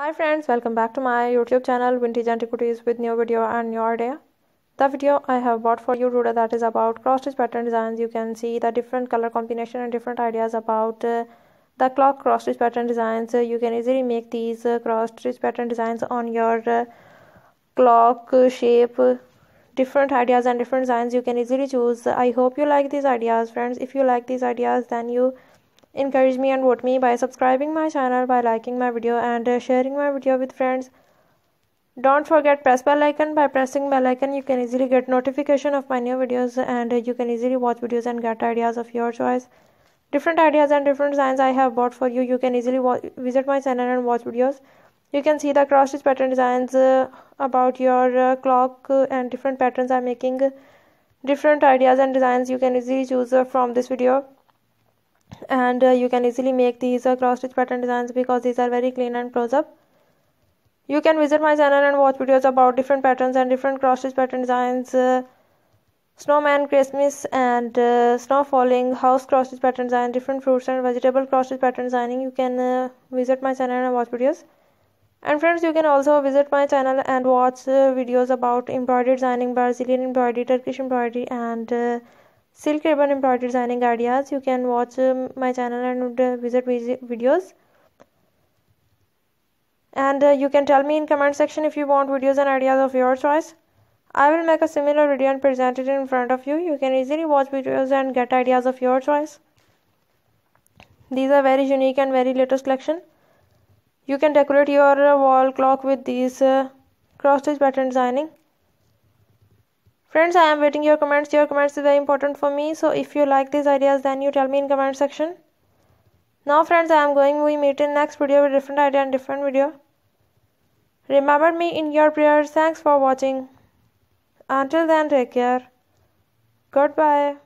Hi friends, welcome back to my YouTube channel Vintage Antiquities with new video and new idea. The video I have bought for you today that is about cross stitch pattern designs. You can see the different color combination and different ideas about uh, the clock cross stitch pattern designs. Uh, you can easily make these uh, cross stitch pattern designs on your uh, clock uh, shape. Uh, different ideas and different designs you can easily choose. I hope you like these ideas, friends. If you like these ideas, then you encourage me and vote me by subscribing my channel by liking my video and uh, sharing my video with friends don't forget press bell icon by pressing bell icon you can easily get notification of my new videos and uh, you can easily watch videos and get ideas of your choice different ideas and different designs i have bought for you you can easily visit my channel and watch videos you can see the cross stitch pattern designs uh, about your uh, clock uh, and different patterns i'm making different ideas and designs you can easily choose uh, from this video and uh, you can easily make these uh, cross stitch pattern designs because these are very clean and close up you can visit my channel and watch videos about different patterns and different cross stitch pattern designs uh, snowman christmas and uh, snow falling house cross stitch pattern design different fruits and vegetable cross stitch pattern designing you can uh, visit my channel and watch videos and friends you can also visit my channel and watch uh, videos about embroidery designing brazilian embroidery turkish embroidery and uh, silk ribbon embroidered designing ideas you can watch um, my channel and uh, visit videos and uh, you can tell me in comment section if you want videos and ideas of your choice i will make a similar video and present it in front of you you can easily watch videos and get ideas of your choice these are very unique and very latest collection you can decorate your uh, wall clock with these uh, cross stitch pattern designing friends i am waiting your comments your comments is very important for me so if you like these ideas then you tell me in comment section now friends i am going we meet in next video with different idea and different video remember me in your prayers thanks for watching until then take care goodbye